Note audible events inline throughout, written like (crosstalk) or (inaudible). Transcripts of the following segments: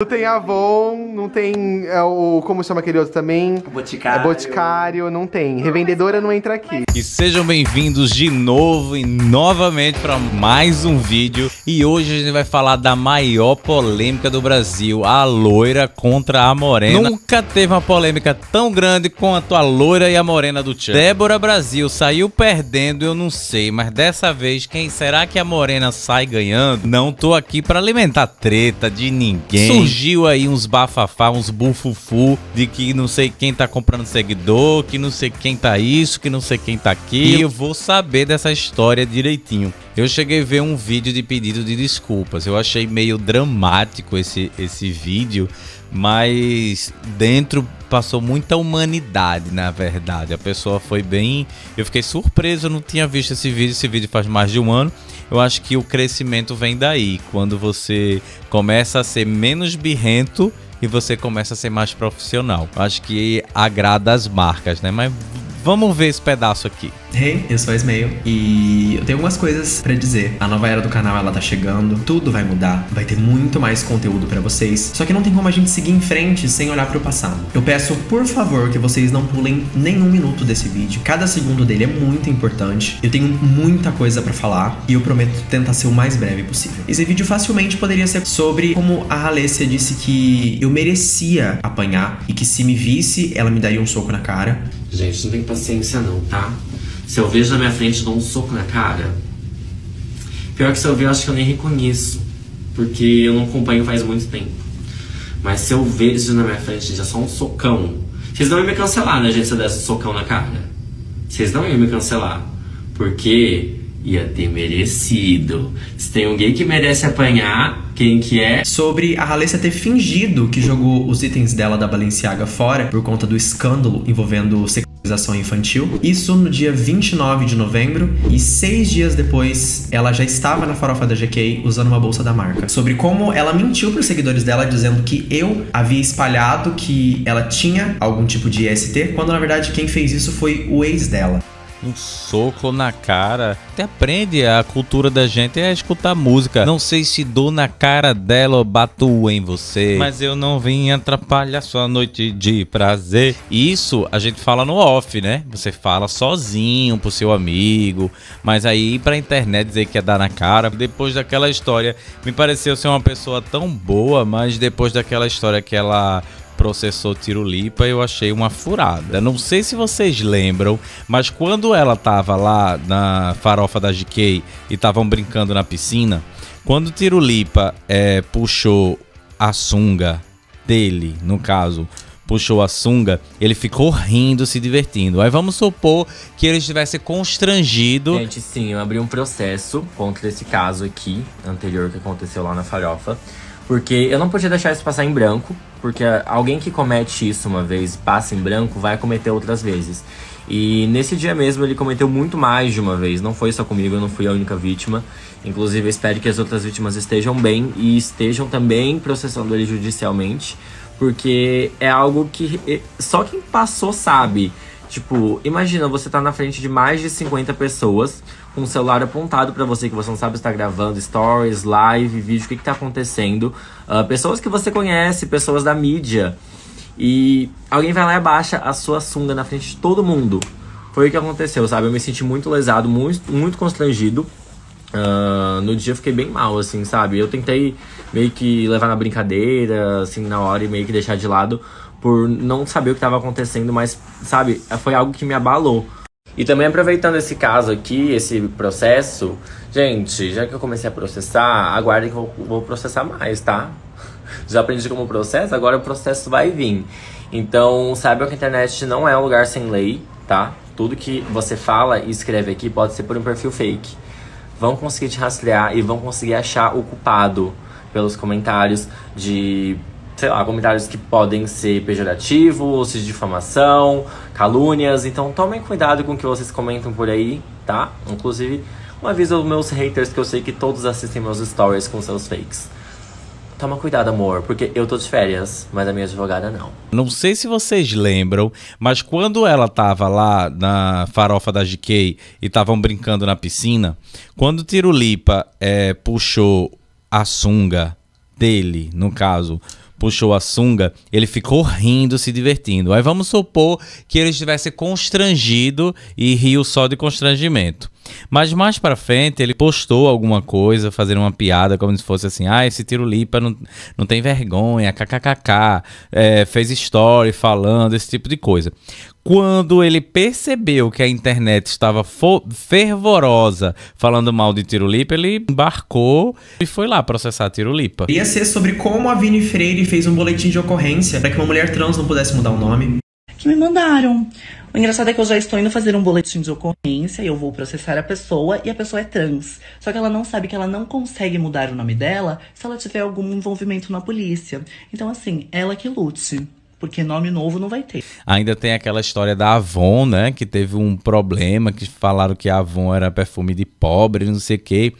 Não tem Avon, não tem é, o. Como chama aquele outro também? Boticário. É, boticário, não tem. Revendedora não entra aqui. E sejam bem-vindos de novo e novamente para mais um vídeo. E hoje a gente vai falar da maior polêmica do Brasil: a loira contra a morena. Nunca teve uma polêmica tão grande quanto a loira e a morena do Tchan. Débora Brasil saiu perdendo, eu não sei, mas dessa vez quem será que a morena sai ganhando? Não tô aqui para alimentar treta de ninguém surgiu aí uns bafafá, uns bufufu de que não sei quem tá comprando seguidor, que não sei quem tá isso, que não sei quem tá aqui. E eu vou saber dessa história direitinho. Eu cheguei a ver um vídeo de pedido de desculpas. Eu achei meio dramático esse, esse vídeo, mas dentro passou muita humanidade, na verdade. A pessoa foi bem. Eu fiquei surpreso, eu não tinha visto esse vídeo. Esse vídeo faz mais de um ano. Eu acho que o crescimento vem daí, quando você começa a ser menos birrento e você começa a ser mais profissional. Acho que agrada as marcas, né? Mas Vamos ver esse pedaço aqui. Hey, eu sou a Ismael e eu tenho algumas coisas para dizer. A nova era do canal ela tá chegando, tudo vai mudar, vai ter muito mais conteúdo para vocês. Só que não tem como a gente seguir em frente sem olhar para o passado. Eu peço, por favor, que vocês não pulem nenhum minuto desse vídeo. Cada segundo dele é muito importante. Eu tenho muita coisa para falar e eu prometo tentar ser o mais breve possível. Esse vídeo facilmente poderia ser sobre como a Alessia disse que eu merecia apanhar e que se me visse, ela me daria um soco na cara. Gente, não tem paciência não, tá? Se eu vejo na minha frente, dou um soco na cara. Pior que se eu ver, eu acho que eu nem reconheço. Porque eu não acompanho faz muito tempo. Mas se eu vejo na minha frente, gente, é só um socão. Vocês não iam me cancelar, né, gente, se eu desse um socão na cara. Vocês não iam me cancelar. Porque ia ter merecido. Se tem alguém que merece apanhar, quem que é? Sobre a Alessia ter fingido que jogou os itens dela da Balenciaga fora por conta do escândalo envolvendo sexualização infantil. Isso no dia 29 de novembro e seis dias depois ela já estava na farofa da GK usando uma bolsa da marca. Sobre como ela mentiu para os seguidores dela dizendo que eu havia espalhado que ela tinha algum tipo de IST, quando na verdade quem fez isso foi o ex dela um soco na cara. Até aprende a cultura da gente é escutar música. Não sei se dou na cara dela ou bato em você, mas eu não vim atrapalhar sua noite de prazer. Isso a gente fala no off, né? Você fala sozinho pro seu amigo, mas aí ir pra internet dizer que é dar na cara. Depois daquela história, me pareceu ser uma pessoa tão boa, mas depois daquela história que ela processou Tirulipa, eu achei uma furada. Não sei se vocês lembram, mas quando ela tava lá na farofa da GK e estavam brincando na piscina, quando Tirulipa é, puxou a sunga dele, no caso, puxou a sunga, ele ficou rindo, se divertindo. Aí vamos supor que ele estivesse constrangido. Gente, sim, eu abri um processo contra esse caso aqui, anterior que aconteceu lá na farofa. Porque eu não podia deixar isso passar em branco, porque alguém que comete isso uma vez e passa em branco vai cometer outras vezes. E nesse dia mesmo ele cometeu muito mais de uma vez, não foi só comigo, eu não fui a única vítima. Inclusive, eu espero que as outras vítimas estejam bem e estejam também processando ele judicialmente, porque é algo que é, só quem passou sabe. Tipo, imagina você tá na frente de mais de 50 pessoas, com o celular apontado para você, que você não sabe se está gravando stories, live, vídeo, o que está acontecendo. Uh, pessoas que você conhece, pessoas da mídia. E alguém vai lá e baixa a sua sunga na frente de todo mundo. Foi o que aconteceu, sabe? Eu me senti muito lesado, muito, muito constrangido. Uh, no dia eu fiquei bem mal, assim, sabe? Eu tentei meio que levar na brincadeira, assim, na hora e meio que deixar de lado por não saber o que estava acontecendo, mas, sabe, foi algo que me abalou. E também aproveitando esse caso aqui, esse processo, gente, já que eu comecei a processar, aguardem que eu vou processar mais, tá? (laughs) Já aprendi como processo, agora o processo vai vir. Então, saiba que a internet não é um lugar sem lei, tá? Tudo que você fala e escreve aqui pode ser por um perfil fake. Vão conseguir te rastrear e vão conseguir achar o culpado pelos comentários de sei lá, comentários que podem ser pejorativos, de difamação, calúnias. Então tomem cuidado com o que vocês comentam por aí, tá? Inclusive, um aviso aos meus haters que eu sei que todos assistem meus stories com seus fakes. Toma cuidado, amor, porque eu tô de férias, mas a minha advogada não. Não sei se vocês lembram, mas quando ela tava lá na farofa da GK e estavam brincando na piscina, quando o Tirulipa é, puxou a sunga dele, no caso, puxou a sunga, ele ficou rindo, se divertindo. Aí vamos supor que ele estivesse constrangido e riu só de constrangimento. Mas mais para frente ele postou alguma coisa, fazendo uma piada, como se fosse assim: ah, esse Tirulipa não, não tem vergonha, kkkk, é, fez story falando, esse tipo de coisa quando ele percebeu que a internet estava fervorosa falando mal de Tirulipa, ele embarcou e foi lá processar Tirulipa. Ia ser sobre como a Vini Freire fez um boletim de ocorrência para que uma mulher trans não pudesse mudar o nome. Que me mandaram. O engraçado é que eu já estou indo fazer um boletim de ocorrência, eu vou processar a pessoa e a pessoa é trans. Só que ela não sabe que ela não consegue mudar o nome dela se ela tiver algum envolvimento na polícia. Então, assim, ela que lute porque nome novo não vai ter. Ainda tem aquela história da Avon, né? Que teve um problema, que falaram que a Avon era perfume de pobre, não sei o quê.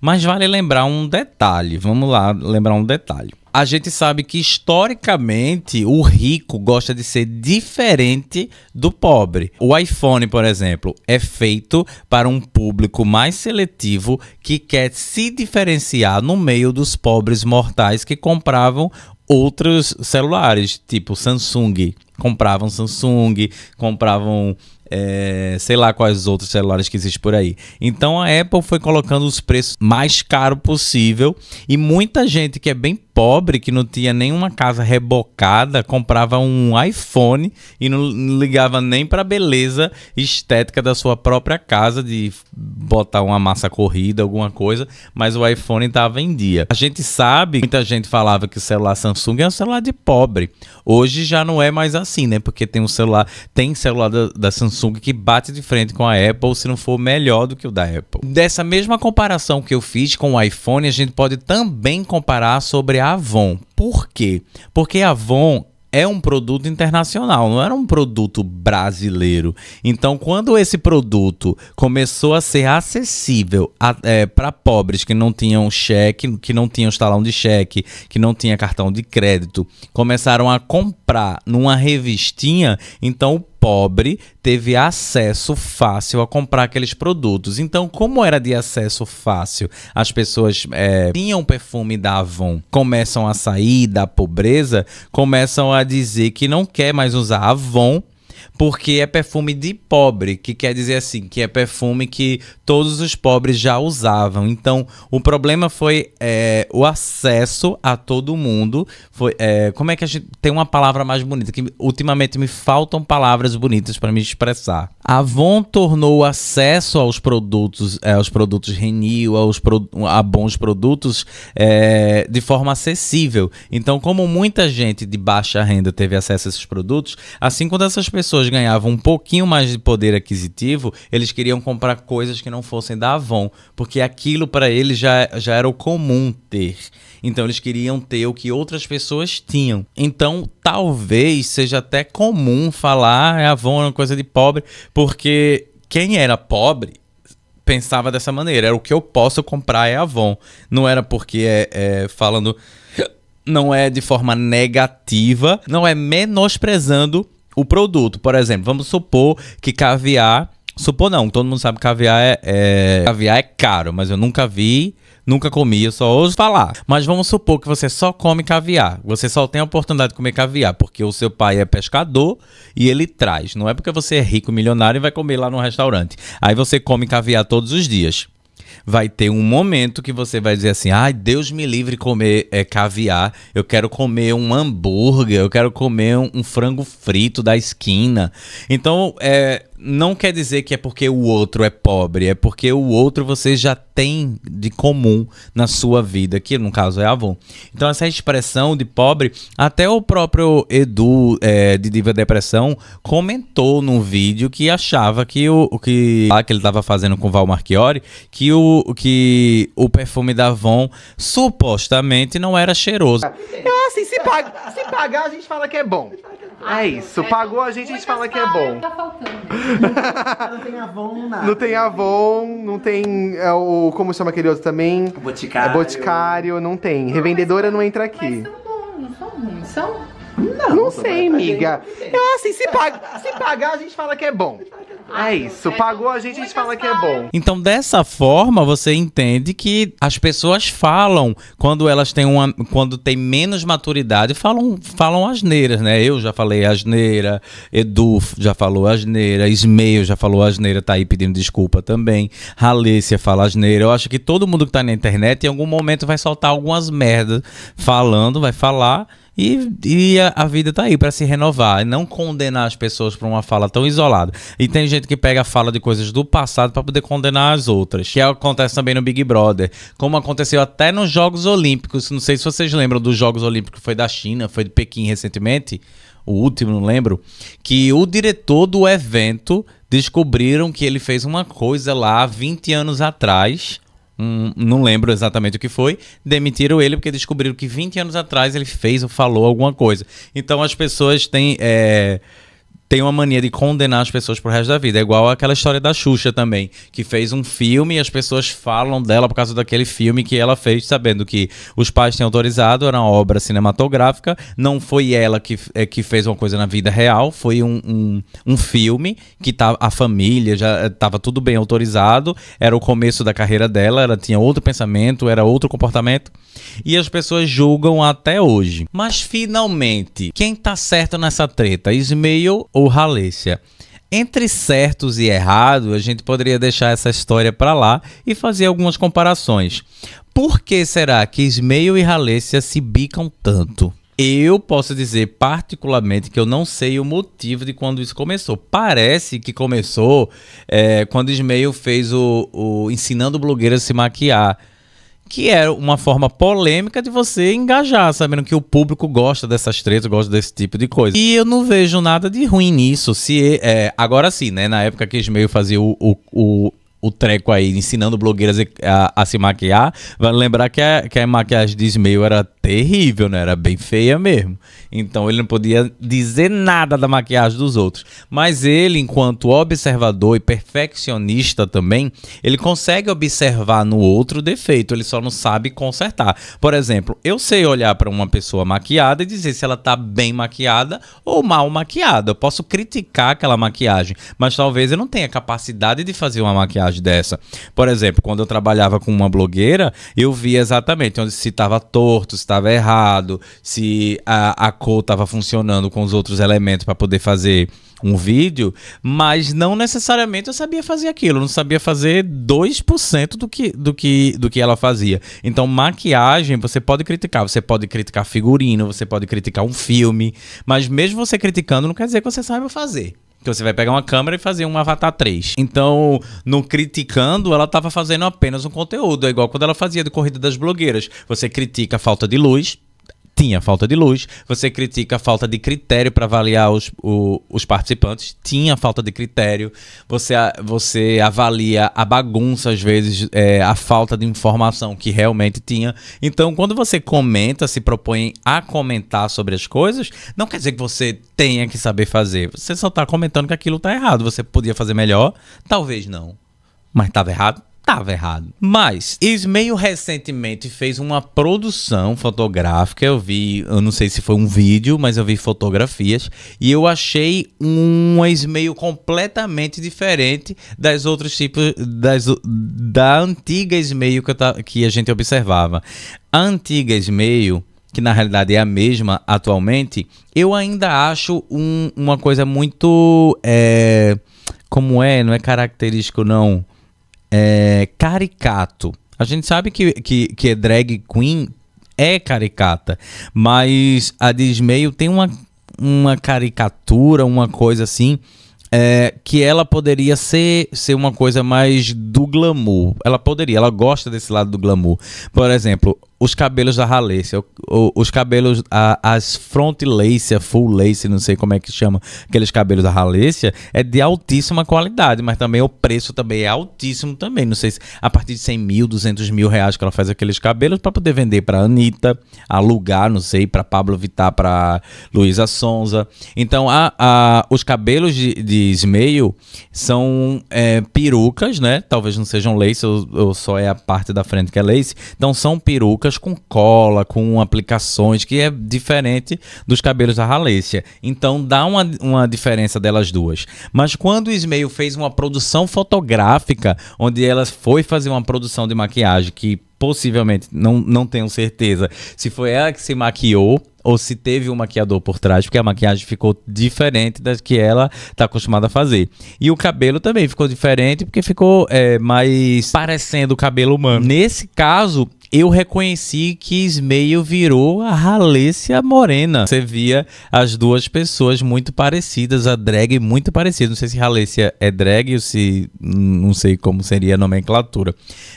Mas vale lembrar um detalhe, vamos lá, lembrar um detalhe. A gente sabe que historicamente o rico gosta de ser diferente do pobre. O iPhone, por exemplo, é feito para um público mais seletivo que quer se diferenciar no meio dos pobres mortais que compravam outros celulares, tipo Samsung, compravam Samsung, compravam é, sei lá quais outros celulares que existem por aí. Então a Apple foi colocando os preços mais caro possível e muita gente que é bem pobre, que não tinha nenhuma casa rebocada, comprava um iPhone e não ligava nem para a beleza estética da sua própria casa de botar uma massa corrida, alguma coisa, mas o iPhone estava em dia. A gente sabe, muita gente falava que o celular Samsung é um celular de pobre. Hoje já não é mais assim assim, né? Porque tem um celular, tem celular da, da Samsung que bate de frente com a Apple, se não for melhor do que o da Apple. Dessa mesma comparação que eu fiz com o iPhone, a gente pode também comparar sobre a Avon. Por quê? Porque a Avon é um produto internacional, não era um produto brasileiro. Então, quando esse produto começou a ser acessível é, para pobres que não tinham cheque, que não tinham estalão de cheque, que não tinha cartão de crédito, começaram a comprar numa revistinha, então o pobre teve acesso fácil a comprar aqueles produtos. Então, como era de acesso fácil, as pessoas é, tinham perfume da Avon, começam a sair da pobreza, começam a dizer que não quer mais usar Avon porque é perfume de pobre, que quer dizer assim, que é perfume que todos os pobres já usavam. Então, o problema foi é, o acesso a todo mundo. Foi, é, como é que a gente tem uma palavra mais bonita? Que ultimamente me faltam palavras bonitas para me expressar. A Avon tornou o acesso aos produtos, é, aos produtos Renew, aos pro, a bons produtos é, de forma acessível. Então, como muita gente de baixa renda teve acesso a esses produtos, assim quando essas pessoas pessoas ganhavam um pouquinho mais de poder aquisitivo, eles queriam comprar coisas que não fossem da Avon, porque aquilo para eles já, já era o comum ter. Então eles queriam ter o que outras pessoas tinham. Então talvez seja até comum falar ah, a Avon é uma coisa de pobre, porque quem era pobre pensava dessa maneira. Era o que eu posso comprar é Avon. Não era porque é, é falando. (laughs) Não é de forma negativa, não é menosprezando o produto, por exemplo, vamos supor que caviar. Supor não, todo mundo sabe que caviar é, é, caviar é caro, mas eu nunca vi, nunca comi, eu só ouço falar. Mas vamos supor que você só come caviar, você só tem a oportunidade de comer caviar, porque o seu pai é pescador e ele traz. Não é porque você é rico, milionário e vai comer lá no restaurante. Aí você come caviar todos os dias vai ter um momento que você vai dizer assim: ai, Deus me livre comer é, caviar, eu quero comer um hambúrguer, eu quero comer um, um frango frito da esquina. Então, é, não quer dizer que é porque o outro é pobre, é porque o outro você já tem de comum na sua vida, que no caso é avô. Então, essa expressão de pobre, até o próprio Edu é, de Diva Depressão comentou num vídeo que achava que o que, lá ah, que ele estava fazendo com Val Marchiori, que o, que o perfume da Avon supostamente não era cheiroso. Eu então, assim, se, pag... se pagar, a gente fala que é bom. É isso. Pagou a gente, a gente fala que é bom. Tá faltando. (laughs) Não tem Avon, nada. Não tem Avon, não tem é, o. Como chama aquele outro também? Boticário. É Boticário, não tem. Revendedora não entra aqui. Mas são bons, não são ruins, são. Não, não sei, amiga. Eu assim, se, paga, se pagar, a gente fala que é bom. É isso, pagou a gente, a gente fala que é bom. Então, dessa forma, você entende que as pessoas falam quando elas têm uma. quando tem menos maturidade, falam, falam asneiras, né? Eu já falei asneira, Edu já falou asneira, Ismeio já falou asneira, tá aí pedindo desculpa também. Alessia fala asneira. Eu acho que todo mundo que tá na internet em algum momento vai soltar algumas merdas falando, vai falar e, e a, a vida tá aí para se renovar não condenar as pessoas por uma fala tão isolada. E tem gente que pega a fala de coisas do passado para poder condenar as outras, é que acontece também no Big Brother, como aconteceu até nos Jogos Olímpicos. Não sei se vocês lembram dos Jogos Olímpicos, foi da China, foi de Pequim recentemente, o último, não lembro, que o diretor do evento descobriram que ele fez uma coisa lá 20 anos atrás Hum, não lembro exatamente o que foi, demitiram ele porque descobriram que 20 anos atrás ele fez ou falou alguma coisa. Então as pessoas têm. É tem uma mania de condenar as pessoas pro resto da vida. É igual aquela história da Xuxa também, que fez um filme e as pessoas falam dela por causa daquele filme que ela fez, sabendo que os pais têm autorizado, era uma obra cinematográfica, não foi ela que, é, que fez uma coisa na vida real, foi um, um, um filme que tá, a família já estava eh, tudo bem autorizado, era o começo da carreira dela, ela tinha outro pensamento, era outro comportamento, e as pessoas julgam até hoje. Mas finalmente, quem tá certo nessa treta? Ismail ou Ralecia, Entre certos e errado, a gente poderia deixar essa história para lá e fazer algumas comparações. Por que será que Ismael e Ralecia se bicam tanto? Eu posso dizer particularmente que eu não sei o motivo de quando isso começou. Parece que começou é, quando Ismael fez o, o Ensinando Blogueira a Se Maquiar que era é uma forma polêmica de você engajar, sabendo que o público gosta dessas tretas, gosta desse tipo de coisa. E eu não vejo nada de ruim nisso. Se é, agora sim, né? Na época que Ismael fazia o, o, o o treco aí, ensinando blogueiras a, a, se maquiar. Vale lembrar que a, que a maquiagem de Ismail era terrível, né? Era bem feia mesmo. Então ele não podia dizer nada da maquiagem dos outros. Mas ele, enquanto observador e perfeccionista também, ele consegue observar no outro defeito, ele só não sabe consertar. Por exemplo, eu sei olhar para uma pessoa maquiada e dizer se ela tá bem maquiada ou mal maquiada. Eu posso criticar aquela maquiagem, mas talvez eu não tenha capacidade de fazer uma maquiagem dessa. Por exemplo, quando eu trabalhava com uma blogueira, eu via exatamente onde se estava torto, se estava errado, se a, a cor estava funcionando com os outros elementos para poder fazer um vídeo, mas não necessariamente eu sabia fazer aquilo, eu não sabia fazer 2% do que, do, que, do que ela fazia. Então, maquiagem você pode criticar, você pode criticar figurino, você pode criticar um filme, mas mesmo você criticando não quer dizer que você saiba fazer que você vai pegar uma câmera e fazer um Avatar 3. Então, no criticando, ela estava fazendo apenas um conteúdo. É igual quando ela fazia de Corrida das Blogueiras. Você critica a falta de luz, tinha falta de luz, você critica a falta de critério para avaliar os, o, os participantes, tinha falta de critério, você, você avalia a bagunça, às vezes, é, a falta de informação que realmente tinha. Então, quando você comenta, se propõe a comentar sobre as coisas, não quer dizer que você tenha que saber fazer, você só está comentando que aquilo está errado, você podia fazer melhor, talvez não, mas estava errado, tava errado. Mas eles recentemente fez uma produção fotográfica. Eu vi, eu não sei se foi um vídeo, mas eu vi fotografias e eu achei um meio completamente diferente das outros tipos das, da antiga Smeio que, que a gente observava. A antiga Smeio que na realidade é a mesma atualmente, eu ainda acho um, uma coisa muito. É, como é, não é característico, não é, caricato. A gente sabe que, que, que drag queen é caricata, mas a Desmeio tem uma, uma caricatura, uma coisa assim, é, que ela poderia ser, ser uma coisa mais do glamour. Ela poderia, ela gosta desse lado do glamour. Por exemplo, os cabelos da Ralecia, os cabelos, a, as front lace, full lace, não sei como é que chama, aqueles cabelos da Ralecia, é de altíssima qualidade, mas também o preço também é altíssimo também, não sei se a partir de 100 mil, 200 mil reais que ela faz aqueles cabelos para poder vender para Anitta, alugar, não sei, para Pablo Vittar, para Luísa Sonza. Então, a, a, os cabelos de, de são é, perucas, né? Talvez não sejam lace ou, ou só é a parte da frente que é lace, então são perucas com cola, com aplicações, que é diferente dos cabelos da Ralecia. Então dá uma, uma diferença delas duas. Mas quando o Ismail fez uma produção fotográfica, onde ela foi fazer uma produção de maquiagem que possivelmente, não, não tenho certeza, se foi ela que se maquiou ou se teve um maquiador por trás, porque a maquiagem ficou diferente das que ela está acostumada a fazer. E o cabelo também ficou diferente, porque ficou é, mais parecendo o cabelo humano. Nesse caso, eu reconheci que Ismael virou a Ralécia Morena. Você via as duas pessoas muito parecidas, a drag muito parecida. Não sei se Ralécia é drag ou se. Não sei como seria a nomenclatura.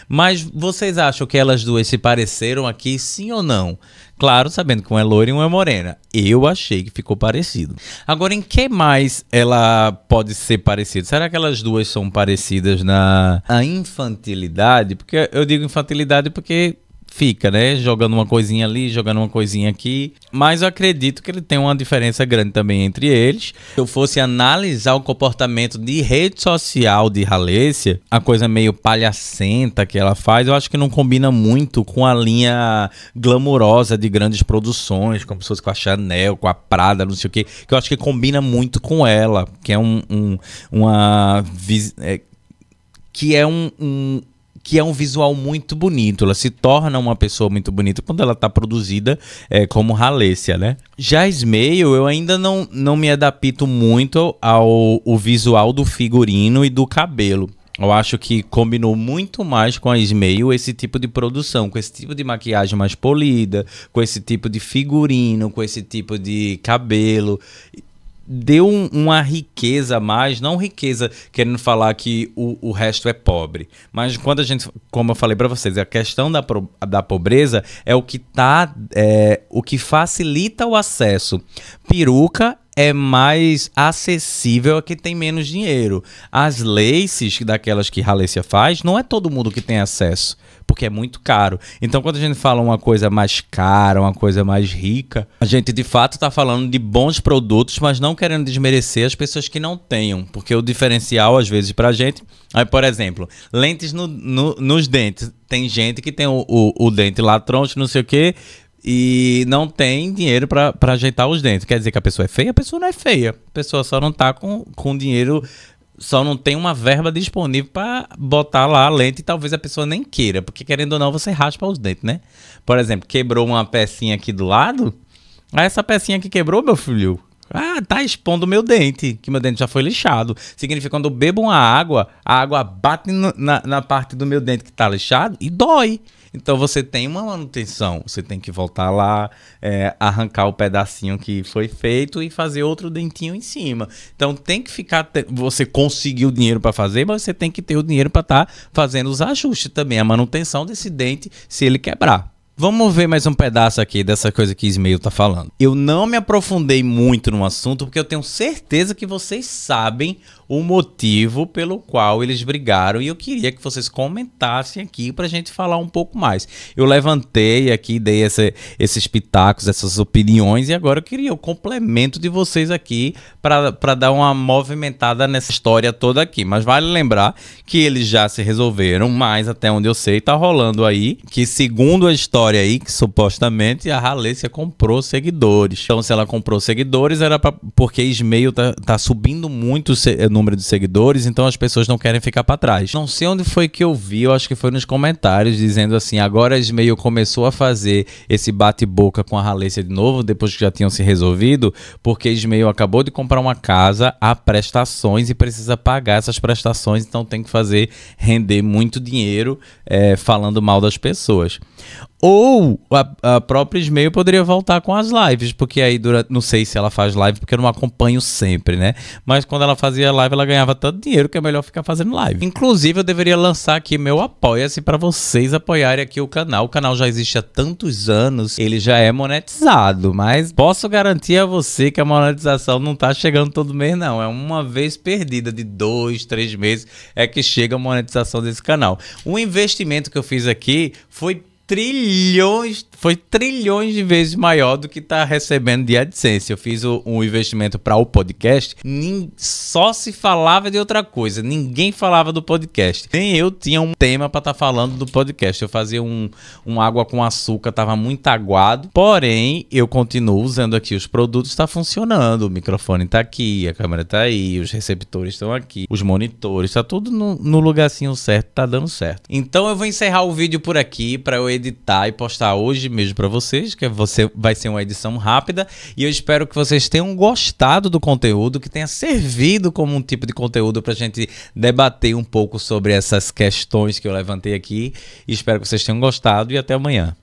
Mas vocês acham que elas duas se pareceram aqui, sim ou não? Claro, sabendo que um é loira e um é morena. Eu achei que ficou parecido. Agora, em que mais ela pode ser parecida? Será que elas duas são parecidas na infantilidade? Porque eu digo infantilidade porque fica, né? Jogando uma coisinha ali, jogando uma coisinha aqui. Mas eu acredito que ele tem uma diferença grande também entre eles. Se eu fosse analisar o comportamento de rede social de Halessia, a coisa meio palhacenta que ela faz, eu acho que não combina muito com a linha glamourosa de grandes produções, como pessoas com a Chanel, com a Prada, não sei o quê, que eu acho que combina muito com ela, que é um, um uma. É, que é um, um que é um visual muito bonito. Ela se torna uma pessoa muito bonita quando ela está produzida é, como Halessia, né? Já Smail, eu ainda não, não me adapto muito ao o visual do figurino e do cabelo. Eu acho que combinou muito mais com a Smail esse tipo de produção, com esse tipo de maquiagem mais polida, com esse tipo de figurino, com esse tipo de cabelo deu uma riqueza a mais, não riqueza querendo falar que o, o resto é pobre, mas quando a gente, como eu falei para vocês, a questão da, da pobreza é o que tá, é, o que facilita o acesso. Peruca é mais acessível a quem tem menos dinheiro. As laces daquelas que Halécia faz, não é todo mundo que tem acesso, porque é muito caro. Então, quando a gente fala uma coisa mais cara, uma coisa mais rica, a gente de fato está falando de bons produtos, mas não querendo desmerecer as pessoas que não tenham, porque o diferencial, às vezes, para a gente. Aí, por exemplo, lentes no, no, nos dentes. Tem gente que tem o, o, o dente lá troncho, não sei o quê, e não tem dinheiro para ajeitar os dentes. Quer dizer que a pessoa é feia? A pessoa não é feia. A pessoa só não tá com, com dinheiro, só não tem uma verba disponível para botar lá a lente e talvez a pessoa nem queira, porque querendo ou não você raspa os dentes, né? Por exemplo, quebrou uma pecinha aqui do lado, aí essa pecinha que quebrou, meu filho, ah, tá expondo meu dente, que meu dente já foi lixado. Significa quando eu bebo uma água, a água bate no, na, na parte do meu dente que tá lixado e dói. Então você tem uma manutenção, você tem que voltar lá, é, arrancar o pedacinho que foi feito e fazer outro dentinho em cima. Então tem que ficar. Você conseguiu o dinheiro para fazer, mas você tem que ter o dinheiro para estar tá fazendo os ajustes também, a manutenção desse dente se ele quebrar. Vamos ver mais um pedaço aqui dessa coisa que Ismael tá falando. Eu não me aprofundei muito no assunto porque eu tenho certeza que vocês sabem o motivo pelo qual eles brigaram e eu queria que vocês comentassem aqui para a gente falar um pouco mais. Eu levantei aqui, dei esses pitacos, essas opiniões e agora eu queria o complemento de vocês aqui para dar uma movimentada nessa história toda aqui. Mas vale lembrar que eles já se resolveram, mas até onde eu sei tá rolando aí que segundo a história aí, que supostamente a Ralecia comprou seguidores. Então se ela comprou seguidores era pra, porque Ismail tá, tá subindo muito no número de seguidores, então as pessoas não querem ficar para trás. Não sei onde foi que eu vi, eu acho que foi nos comentários, dizendo assim: agora a Ismail começou a fazer esse bate-boca com a Ralecia de novo, depois que já tinham se resolvido, porque Ismail acabou de comprar uma casa a prestações e precisa pagar essas prestações, então tem que fazer render muito dinheiro é, falando mal das pessoas. Ou a, a própria Ismail poderia voltar com as lives, porque aí dura Não sei se ela faz live, porque eu não acompanho sempre, né? Mas quando ela fazia live, ela ganhava tanto dinheiro que é melhor ficar fazendo live. Inclusive, eu deveria lançar aqui meu Apoia-se para vocês apoiarem aqui o canal. O canal já existe há tantos anos, ele já é monetizado, mas posso garantir a você que a monetização não tá chegando todo mês, não. É uma vez perdida, de dois, três meses, é que chega a monetização desse canal. O investimento que eu fiz aqui foi trilhões, foi trilhões de vezes maior do que está recebendo de AdSense. Eu fiz o, um investimento para o podcast, só se falava de outra coisa, ninguém falava do podcast. Nem eu tinha um tema para estar tá falando do podcast. Eu fazia um, um água com açúcar, tava muito aguado. Porém, eu continuo usando aqui os produtos, está funcionando. O microfone está aqui, a câmera está aí, os receptores estão aqui, os monitores, está tudo no, no lugarzinho certo, tá dando certo. Então eu vou encerrar o vídeo por aqui para eu editar e postar hoje mesmo para vocês, que você vai ser uma edição rápida. E eu espero que vocês tenham gostado do conteúdo, que tenha servido como um tipo de conteúdo para a gente debater um pouco sobre essas questões que eu levantei aqui. Espero que vocês tenham gostado e até amanhã.